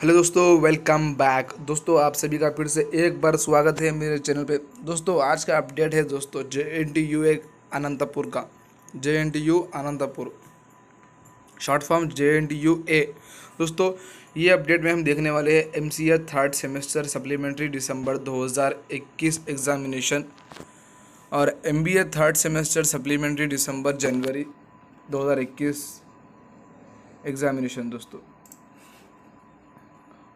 Hello दोस्तों welcome back दोस्तों आप सभी का फिर से एक बार स्वागत है मेरे चैनल पे दोस्तों आज का अपडेट है दोस्तों जे एन टी यू एक अनंतपुर का J N T U Anantapur short form J N T U A दोस्तों ये अपडेट में हम देखने वाले हैं M C A third semester supplementary December 2021 examination और M B A third semester supplementary December January 2021 examination दोस्तों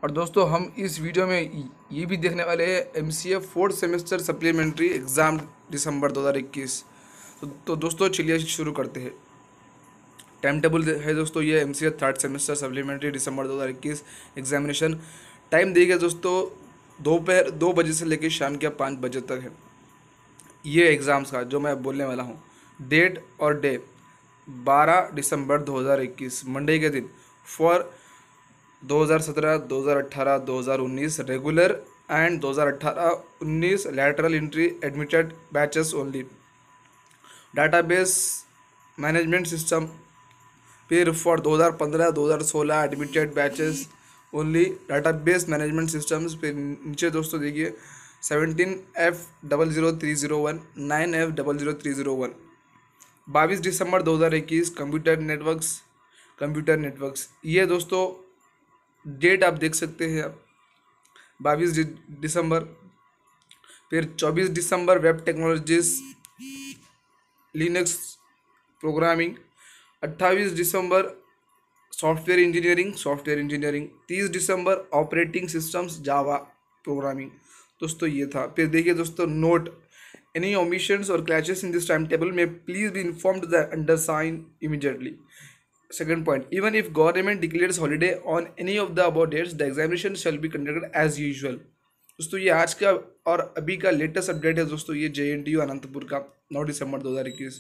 और दोस्तों हम इस वीडियो में ये भी देखने वाले हैं M C A fourth semester supplementary exam December 2021 तो, तो दोस्तों चलिए शुरू करते हैं टाइम टेबल है दोस्तों ये M C A third semester supplementary December 2021 examination time देगा दोस्तों दोपहर दो, दो बजे से लेकर शाम के पाँच बजे तक है ये एग्ज़ाम्स का जो मैं बोलने वाला हूँ डेट और डे बारह दिसंबर दो मंडे के दिन for 2017 2018 2019 regular and 2018-19 lateral entry admitted batches only database management system फिर for 2015-2016 admitted batches only database management systems फिर नीचे दोस्तों देखिए 17F00301 F double zero three zero one nine F double zero three zero one बाईस दिसंबर दो हज़ार इक्कीस कंप्यूटर नेटवर्क्स कंप्यूटर नेटवर्क्स ये दोस्तों डेट आप देख सकते हैं आप बाईस दिसंबर फिर चौबीस दिसंबर वेब टेक्नोलॉजीज लिनक्स प्रोग्रामिंग अट्ठाईस दिसंबर सॉफ्टवेयर इंजीनियरिंग सॉफ्टवेयर इंजीनियरिंग तीस दिसंबर ऑपरेटिंग सिस्टम्स जावा प्रोग्रामिंग दोस्तों ये था फिर देखिए दोस्तों नोट एनी any और or in this time table में please be informed under sign immediately second point even if government declares holiday on any of the above dates the examination shall be conducted as usual दोस्तों ये आज का और अभी का latest update है दोस्तों ये J N T U Anantapur का नौ दिसंबर 2021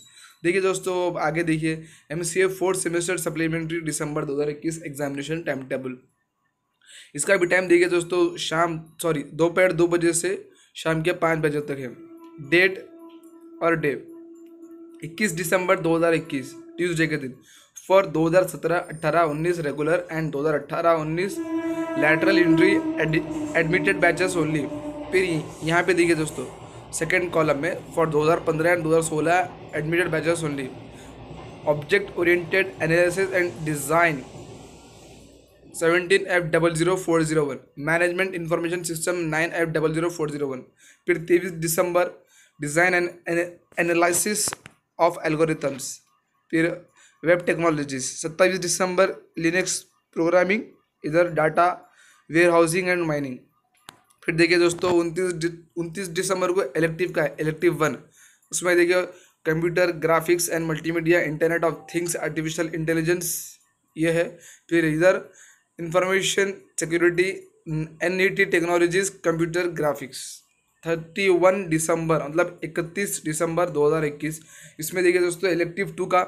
देखिए दोस्तों आगे देखिए M C A fourth semester supplementary December 2021 examination time table इसका भी टाइम देखिए दोस्तों शाम सॉरी दोपहर दो बजे से शाम के पाँच बजे तक है डेट और डे इक्कीस दिसंबर इक्कीस ट्यूसडे के दिन for 2017 18 19 regular and 2018 19 lateral entry admitted batches only फिर यहाँ पे देखिए दोस्तों सेकेंड कॉलम में for 2015 and 2016 admitted batches only object oriented analysis and design seventeen F double zero four zero one management information system nine F double zero four zero one फिर तेईस दिसंबर design and analysis of algorithms फिर web technologies सत्ताईस दिसंबर Linux programming इधर data warehousing and mining फिर देखिए दोस्तों उनतीस उनतीस दिसंबर को इलेक्टिव का है इलेक्टिव वन उसमें देखिए computer graphics and multimedia internet of things artificial intelligence ये है फिर इधर information security N E T technologies computer graphics thirty one December मतलब इकतीस दिसंबर दो हज़ार इक्कीस इसमें देखिए दोस्तों इलेक्टिव टू का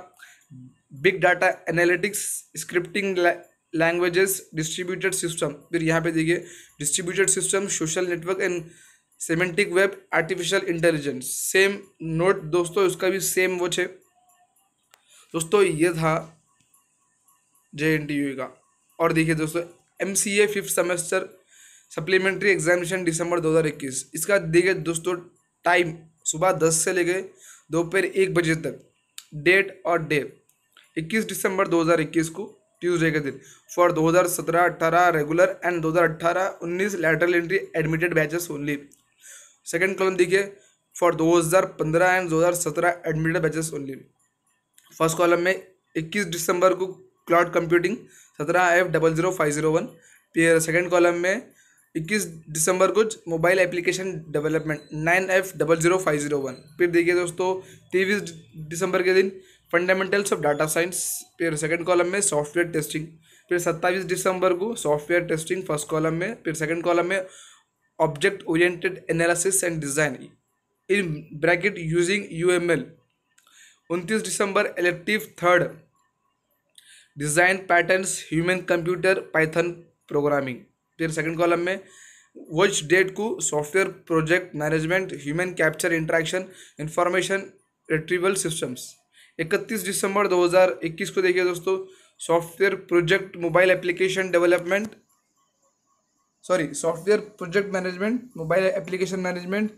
big data analytics scripting languages distributed system फिर यहाँ पे देखिए distributed system social network and semantic web artificial intelligence same note दोस्तों उसका भी सेम वो छे दोस्तों ये था जे एन टी यू का और देखिए दोस्तों M C A fifth semester supplementary examination दिसंबर दो हज़ार इक्कीस इसका देखिए दोस्तों टाइम सुबह दस से लेके दोपहर एक बजे तक डेट और डे 21 दिसंबर 2021 को ट्यूसडे के दिन for 2017-18 regular and 2018-19 lateral entry admitted batches only second column देखिए for 2015 and 2017 admitted batches only first column में 21 दिसंबर को क्लाउड कंप्यूटिंग सत्रह F double zero five zero one फिर सेकेंड कॉलम में इक्कीस दिसंबर को mobile application development nine F double zero five zero one फिर देखिए दोस्तों तेईस दिसंबर के दिन फंडामेंटल्स ऑफ डाटा साइंस फिर सेकंड कॉलम में सॉफ्टवेयर टेस्टिंग फिर सत्ताईस दिसंबर को सॉफ्टवेयर टेस्टिंग फर्स्ट कॉलम में फिर सेकंड कॉलम में object oriented analysis and design in bracket using U M L उनतीस दिसंबर elective third design patterns human computer Python programming फिर सेकंड कॉलम में वर्च डेट को software project management human capture interaction information retrieval systems इकतीस दिसंबर 2021 को देखिए दोस्तों software project mobile application development sorry software project management mobile application management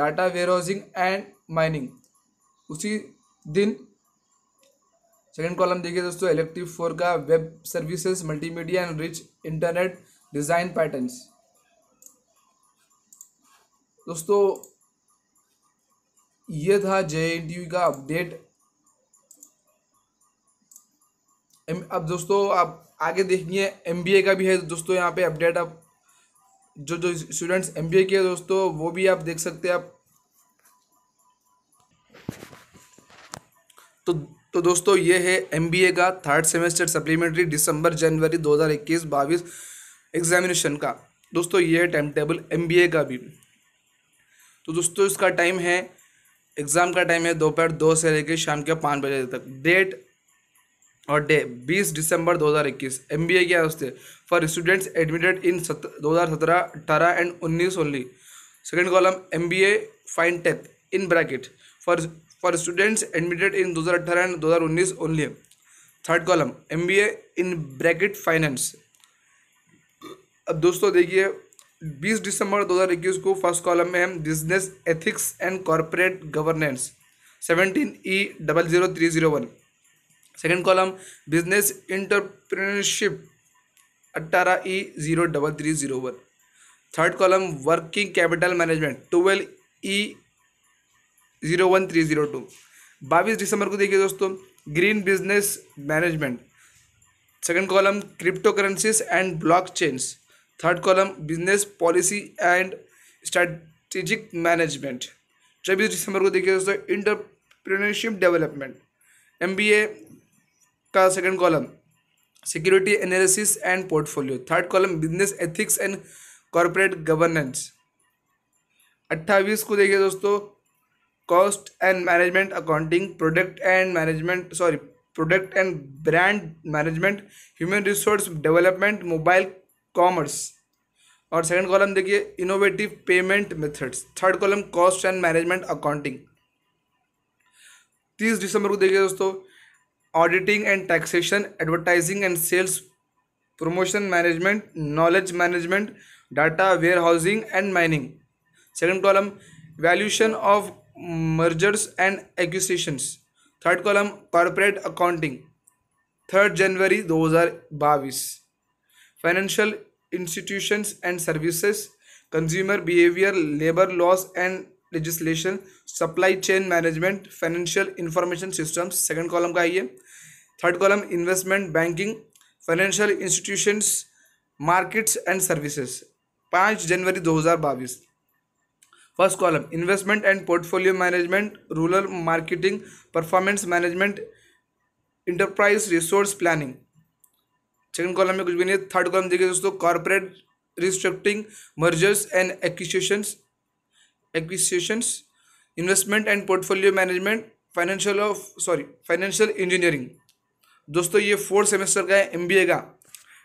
data warehousing and mining उसी दिन सेकेंड कॉलम देखिए दोस्तों इलेक्टिव फोर का web services multimedia and rich internet design pattern दोस्तों ये था जे का अपडेट अब दोस्तों आप आगे देखिए एम का भी है दोस्तों यहाँ पे अपडेट आप जो जो स्टूडेंट्स एम के हैं दोस्तों वो भी आप देख सकते हैं आप तो तो दोस्तों ये है एम का third semester supplementary December January 2021 बाईस एग्जामिनेशन का दोस्तों ये है टाइम टेबल एम का भी तो दोस्तों इसका टाइम है एग्ज़ाम का टाइम है दोपहर दो से लेकर शाम के पाँच बजे तक डेट और डे बीस दिसंबर 2021 एमबीए के हफ्ते फॉर स्टूडेंट्स एडमिटेड इन दो हज़ार सत्रह अट्ठारह एंड उन्नीस only second column M B A fintech in bracket for for students admitted in दो हज़ार अट्ठारह एंड दो हज़ार उन्नीस only third column M B A in bracket finance अब दोस्तों देखिए 20 दिसंबर 2021 को फर्स्ट कॉलम में हम business ethics and corporate governance seventeen E double zero three zero one second column business entrepreneurship अट्ठारह E zero double three zero one third column working capital management twelve E zero one three zero two बाईस दिसंबर को देखिए दोस्तों green business management second column cryptocurrencies and blockchains third column business policy and strategic management चौबीस दिसंबर को देखिए दोस्तों इंटरप्रेन्योरशिप डेवलपमेंट एम बी ए का second column security analysis and portfolio third column business ethics and corporate governance अट्ठावीस को देखिए दोस्तों cost and management accounting product and management sorry product and brand management human resource development mobile commerce और second column देखिए innovative payment methods third column cost and management accounting तीस दिसंबर को देखिए दोस्तों auditing and taxation, advertising and sales, promotion management, knowledge management, data warehousing and mining. Second column, valuation of mergers and acquisitions. Third column, corporate accounting. 3rd January 2022. Financial institutions and services, consumer behavior, labor laws and legislation supply chain management financial information system second column का आइए third column investment banking financial institutions markets and services पाँच जनवरी दो हज़ार बाईस first column investment and portfolio management rural marketing performance management enterprise resource planning second column में कुछ भी नहीं है थर्ड कॉलम देखिए दोस्तों corporate restructuring mergers and acquisitions acquisitions investment and portfolio management financial of sorry financial engineering दोस्तों ये fourth semester का है एम का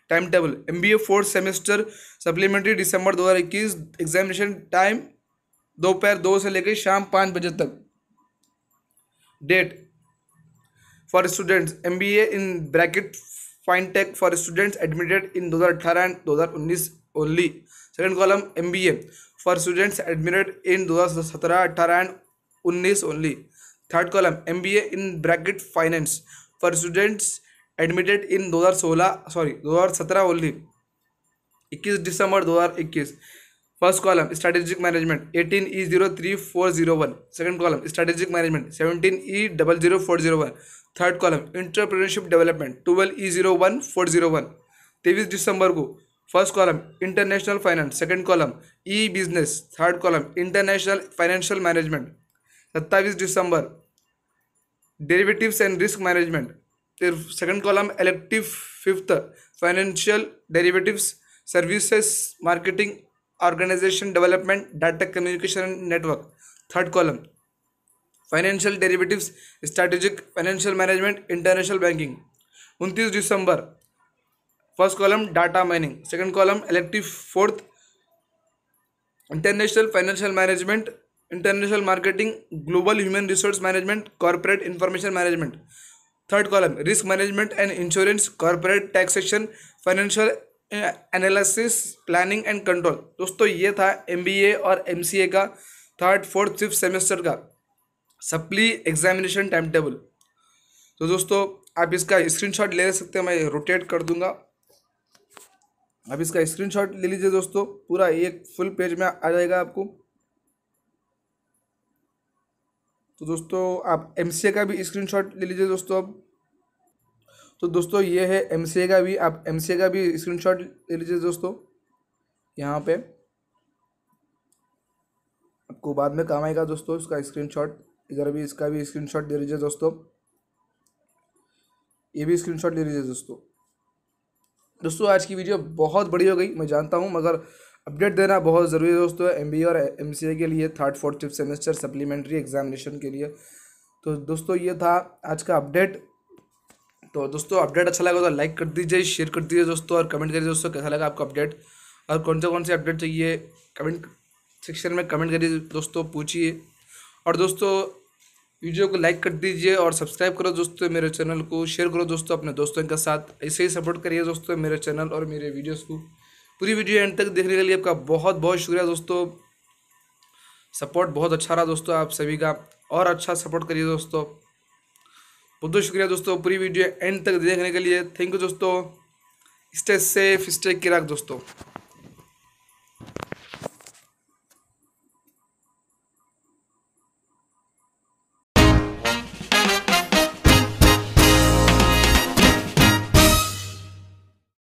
time table MBA fourth semester supplementary December 2021 examination time दोपहर दो से लेकर शाम पाँच बजे तक date for students M B A in bracket fintech for students admitted in 2018 and उन्नीस only second column M B A for students admitted in दो हज़ार सत्रह अठारह एंड उन्नीस only third column M B A in bracket finance for students admitted in दो हज़ार सोलह sorry दो हज़ार सत्रह ओनली इक्कीस दिसंबर दो हज़ार इक्कीस first column strategic management eighteen E zero three four zero one second column strategic management seventeen E double zero four zero one third column entrepreneurship development twelve E zero one four zero one तेईस दिसंबर को first column international finance second column E business third column international financial management सत्ताईस दिसंबर derivatives and risk management फिर second column elective fifth financial derivatives services marketing organization development data communication network third column financial derivatives strategic financial management international banking उनतीस दिसंबर first column data mining second column elective fourth international financial management international marketing global human resource management corporate information management third column risk management and insurance corporate taxation financial analysis planning and control दोस्तों ये था M और M का third fourth fifth semester का supply examination time table तो दोस्तों आप इसका स्क्रीनशॉट ले सकते हैं मैं रोटेट कर दूंगा अब इसका स्क्रीनशॉट ले लीजिए दोस्तों पूरा एक फुल पेज में आ जाएगा आपको तो दोस्तों आप एम का भी स्क्रीनशॉट ले लीजिए दोस्तों अब तो दोस्तों ये है एम का भी आप एम का भी स्क्रीनशॉट ले लीजिए दोस्तों यहाँ पे आपको बाद में काम आएगा दोस्तों इसका स्क्रीनशॉट इधर भी इसका भी स्क्रीनशॉट ले लीजिए दोस्तों ये भी स्क्रीनशॉट ले लीजिए दोस्तों दोस्तों आज की वीडियो बहुत बड़ी हो गई मैं जानता हूँ मगर अपडेट देना बहुत ज़रूरी है दोस्तों एम और एम के लिए third fourth fifth semester supplementary examination के लिए तो दोस्तों ये था आज का अपडेट तो दोस्तों अपडेट अच्छा लगा तो लाइक कर दीजिए शेयर कर दीजिए दोस्तों और कमेंट करिए दोस्तों कैसा लगा आपको अपडेट और कौन से कौन से अपडेट चाहिए कमेंट सेक्शन में कमेंट करिए दोस्तों पूछिए और दोस्तों वीडियो को लाइक कर दीजिए और सब्सक्राइब करो दोस्तों मेरे चैनल को शेयर करो दोस्तों अपने दोस्तों के साथ ऐसे ही सपोर्ट करिए दोस्तों मेरे चैनल और मेरे वीडियोस को पूरी वीडियो एंड तक देखने के लिए आपका बहुत बहुत शुक्रिया दोस्तों सपोर्ट बहुत अच्छा रहा दोस्तों आप सभी का और अच्छा सपोर्ट करिए दोस्तों बहुत बहुत शुक्रिया दोस्तों पूरी वीडियो एंड तक देखने के लिए थैंक यू दोस्तों स्टे सेफ स्टे किराक दोस्तों